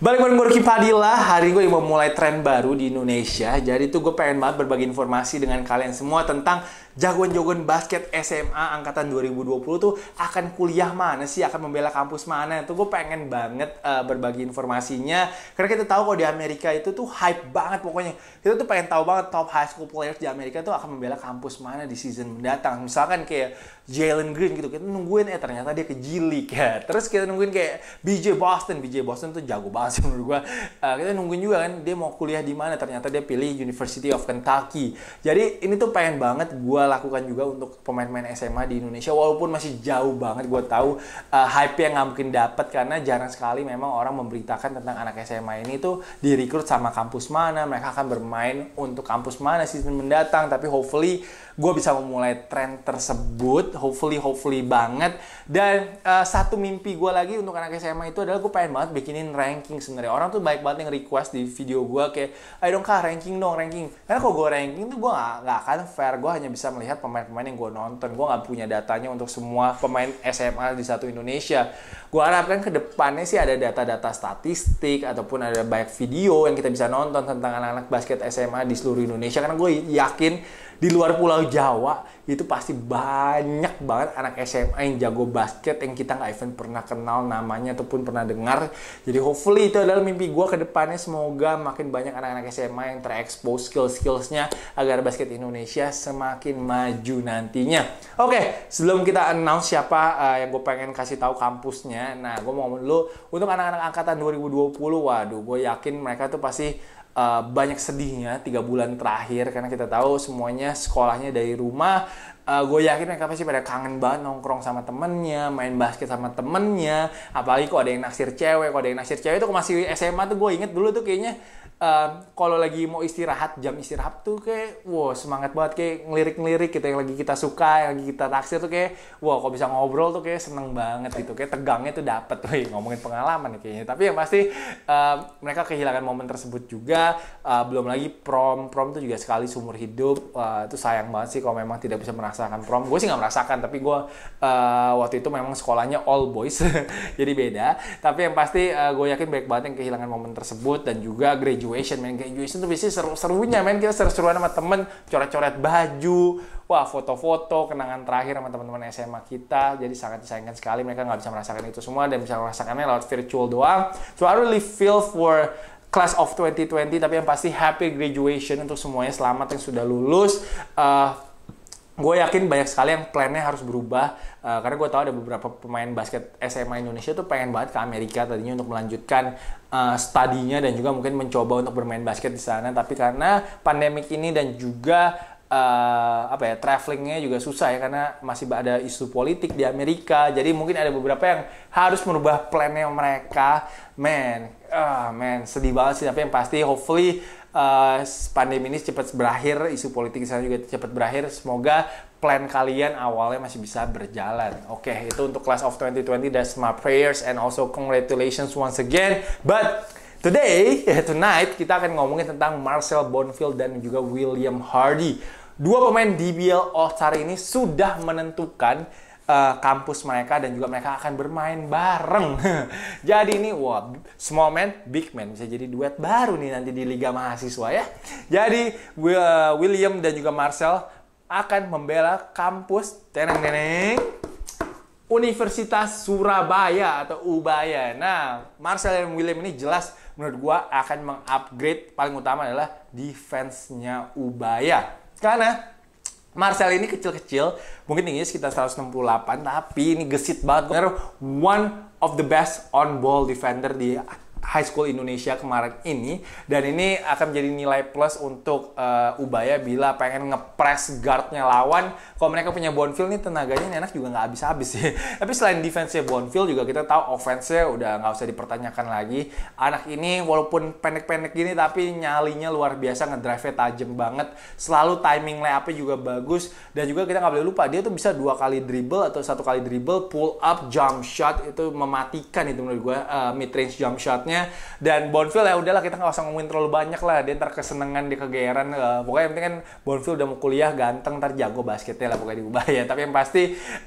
Balik bareng gue Ruki Padilla, hari gue mau mulai tren baru di Indonesia Jadi tuh gue pengen banget berbagi informasi dengan kalian semua tentang jagoan-jagoan basket SMA angkatan 2020 tuh akan kuliah mana sih, akan membela kampus mana Itu gue pengen banget uh, berbagi informasinya Karena kita tahu kalau di Amerika itu tuh hype banget pokoknya Kita tuh pengen tahu banget top high school players di Amerika tuh akan membela kampus mana di season mendatang Misalkan kayak Jalen Green gitu, kita nungguin eh ternyata dia ke G League ya Terus kita nungguin kayak BJ Boston, BJ Boston tuh jago banget sih menurut gue uh, kita nungguin juga kan dia mau kuliah di mana ternyata dia pilih University of Kentucky jadi ini tuh pengen banget gue lakukan juga untuk pemain-pemain SMA di Indonesia walaupun masih jauh banget gue tahu uh, eh, hype yang nggak mungkin dapat karena jarang sekali memang orang memberitakan tentang anak SMA ini tuh direkrut sama kampus mana mereka akan bermain untuk kampus mana season mendatang tapi hopefully gue bisa memulai tren tersebut hopefully hopefully banget dan uh, satu mimpi gue lagi untuk anak SMA itu adalah gue pengen banget bikinin ranking ranking sebenarnya orang tuh baik banget yang request di video gue kayak ayo dong kak ranking dong ranking karena kalau gue ranking tuh gue gak, gak akan fair gue hanya bisa melihat pemain-pemain yang gue nonton gue gak punya datanya untuk semua pemain SMA di satu Indonesia gue harapkan ke depannya sih ada data-data statistik ataupun ada banyak video yang kita bisa nonton tentang anak-anak basket SMA di seluruh Indonesia karena gue yakin di luar pulau Jawa itu pasti banyak banget anak SMA yang jago basket yang kita nggak even pernah kenal namanya ataupun pernah dengar jadi hopefully itu adalah mimpi gue ke depannya semoga makin banyak anak-anak SMA yang terekspos skill-skillsnya agar basket Indonesia semakin maju nantinya. Oke, okay, sebelum kita announce siapa uh, yang gue pengen kasih tahu kampusnya, nah gue mau ngomong dulu untuk anak-anak angkatan 2020, waduh gue yakin mereka tuh pasti Eh, banyak sedihnya tiga bulan terakhir karena kita tahu semuanya sekolahnya dari rumah uh, eh, gue yakin mereka pasti pada kangen banget nongkrong sama temennya main basket sama temennya apalagi kok ada yang naksir cewek kok ada yang naksir cewek itu masih SMA tuh gue inget dulu tuh kayaknya Uh, kalau lagi mau istirahat jam istirahat tuh kayak wow semangat banget kayak ngelirik-ngelirik kita gitu, yang lagi kita suka yang lagi kita taksir tuh kayak wow kok bisa ngobrol tuh kayak seneng banget gitu kayak tegangnya tuh dapet tuh ngomongin pengalaman kayaknya tapi yang pasti uh, mereka kehilangan momen tersebut juga uh, belum lagi prom prom itu juga sekali seumur hidup uh, itu sayang banget sih kalau memang tidak bisa merasakan prom gue sih nggak merasakan tapi gue uh, waktu itu memang sekolahnya all boys jadi beda tapi yang pasti uh, gue yakin baik banget yang kehilangan momen tersebut dan juga graduation men graduation tuh biasanya seru-serunya men kita seru-seruan sama temen coret-coret baju wah foto-foto kenangan terakhir sama teman-teman SMA kita jadi sangat disayangkan sekali mereka nggak bisa merasakan itu semua dan bisa merasakannya lewat virtual doang so I really feel for class of 2020 tapi yang pasti happy graduation untuk semuanya selamat yang sudah lulus uh, eh, gue yakin banyak sekali yang plannya harus berubah uh, karena gue tahu ada beberapa pemain basket SMA Indonesia tuh pengen banget ke Amerika tadinya untuk melanjutkan uh, eh, studinya dan juga mungkin mencoba untuk bermain basket di sana tapi karena pandemik ini dan juga uh, apa ya travelingnya juga susah ya karena masih ada isu politik di Amerika jadi mungkin ada beberapa yang harus merubah plannya mereka man ah uh, man sedih banget sih tapi yang pasti hopefully uh, pandemi ini cepat berakhir isu politik sana juga cepat berakhir semoga plan kalian awalnya masih bisa berjalan oke okay, itu untuk class of 2020 that's my prayers and also congratulations once again but Today, tonight, kita akan ngomongin tentang Marcel Bonfield dan juga William Hardy dua pemain DBL All Star ini sudah menentukan uh, kampus mereka dan juga mereka akan bermain bareng. jadi ini wow, small man big man bisa jadi duet baru nih nanti di Liga Mahasiswa ya. Jadi eh, William dan juga Marcel akan membela kampus teneng teneng Universitas Surabaya atau Ubaya. Nah, Marcel dan William ini jelas menurut gua akan mengupgrade paling utama adalah defense-nya Ubaya karena Marcel ini kecil-kecil, mungkin tingginya sekitar 168, tapi ini gesit banget. Bener, one of the best on ball defender di High School Indonesia kemarin ini dan ini akan menjadi nilai plus untuk uh, Ubaya bila pengen ngepres guardnya lawan kalau mereka punya Bonfield nih tenaganya enak juga nggak habis-habis sih tapi selain defense-nya Bonfield juga kita tahu offense-nya udah nggak usah dipertanyakan lagi anak ini walaupun pendek-pendek gini tapi nyalinya luar biasa ngedrive-nya tajam banget selalu timing layup-nya juga bagus dan juga kita nggak boleh lupa dia tuh bisa dua kali dribble atau satu kali dribble pull up jump shot itu mematikan itu menurut gue uh, mid range jump shotnya dan Bonfield ya udahlah kita nggak usah ngomongin terlalu banyak lah dia ntar kesenangan dia kegeeran uh, pokoknya yang penting kan Bonfield udah mau kuliah ganteng ntar jago basketnya lah pokoknya diubah ya tapi yang pasti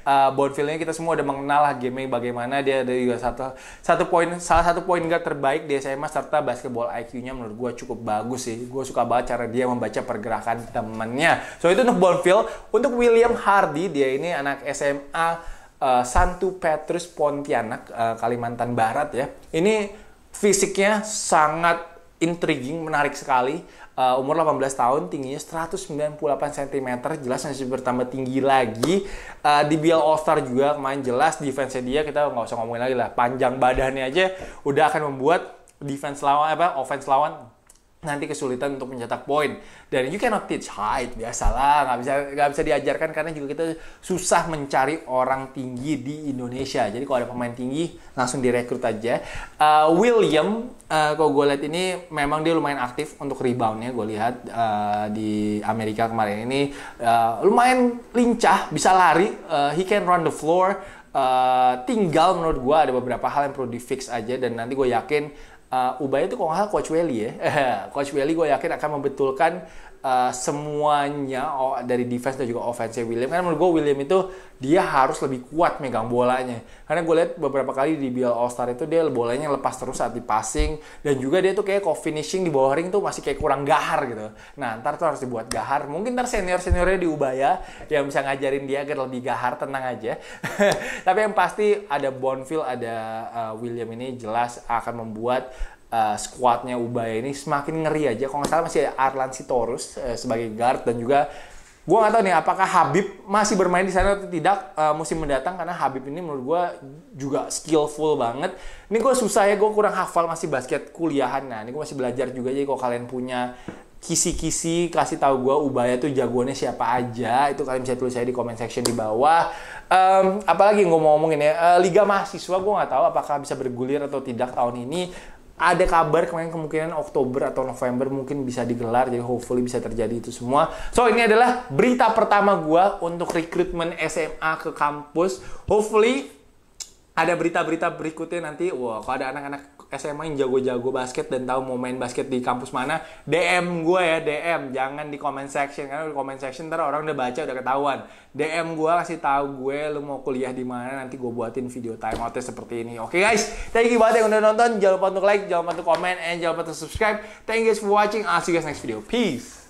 uh, Bonfieldnya kita semua udah mengenal lah game bagaimana dia ada juga satu satu poin salah satu poin gak terbaik di SMA serta basketball IQ-nya menurut gue cukup bagus sih gue suka banget cara dia membaca pergerakan temennya so itu untuk Bonfield untuk William Hardy dia ini anak SMA uh, eh, Santu Petrus Pontianak uh, Kalimantan Barat ya. Ini Fisiknya sangat intriguing, menarik sekali. Uh, umur 18 tahun, tingginya 198 cm, jelas masih bertambah tinggi lagi. Uh, di BL All Star juga main jelas defense dia kita nggak usah ngomongin lagi lah. Panjang badannya aja udah akan membuat defense lawan apa offense lawan nanti kesulitan untuk mencetak poin dan you cannot teach height biasalah nggak bisa nggak bisa diajarkan karena juga kita susah mencari orang tinggi di Indonesia jadi kalau ada pemain tinggi langsung direkrut aja uh, William uh, kalau gue lihat ini memang dia lumayan aktif untuk reboundnya gue lihat uh, di Amerika kemarin ini uh, lumayan lincah bisa lari uh, he can run the floor Uh, tinggal menurut gue ada beberapa hal yang perlu di fix aja dan nanti gue yakin uh, eh, Ubaya itu kalau nggak salah Coach Welly ya. Coach Welly gue yakin akan membetulkan Eh, semuanya oh, dari defense dan juga offense William karena menurut gue William itu dia harus lebih kuat megang bolanya karena gue lihat beberapa kali di BL All Star itu dia bolanya lepas terus saat di passing dan juga dia tuh kayak kok finishing di bawah ring tuh masih kayak kurang gahar gitu nah ntar tuh harus dibuat gahar mungkin ntar senior seniornya di Ubaya yang bisa ngajarin dia agar lebih gahar tenang aja tapi yang pasti ada Bonfield ada uh, William ini jelas akan membuat Eh, squadnya Ubaya ini semakin ngeri aja. Kalau nggak salah masih ada Arlan Sitorus uh, sebagai guard dan juga gue nggak tahu nih apakah Habib masih bermain di sana atau tidak uh, musim mendatang karena Habib ini menurut gue juga skillful banget. Ini gue susah ya gue kurang hafal masih basket kuliahan. Nah ini gue masih belajar juga jadi kalau kalian punya kisi-kisi kasih tahu gue Ubaya tuh jagoannya siapa aja itu kalian bisa tulis saya di comment section di bawah um, apalagi gue mau ngomongin ya uh, Liga Mahasiswa gue nggak tahu apakah bisa bergulir atau tidak tahun ini ada kabar kemarin kemungkinan Oktober atau November mungkin bisa digelar jadi hopefully bisa terjadi itu semua so ini adalah berita pertama gua untuk rekrutmen SMA ke kampus hopefully ada berita-berita berikutnya nanti wah wow, kalau ada anak-anak SMA yang jago-jago basket dan tahu mau main basket di kampus mana, DM gue ya, DM. Jangan di comment section karena di comment section ntar orang udah baca udah ketahuan. DM gue kasih tahu gue lu mau kuliah di mana nanti gue buatin video time out seperti ini. Oke okay, guys, thank you banget yang udah nonton. Jangan lupa untuk like, jangan lupa untuk comment, and jangan lupa untuk subscribe. Thank you guys for watching. I'll see you guys next video. Peace.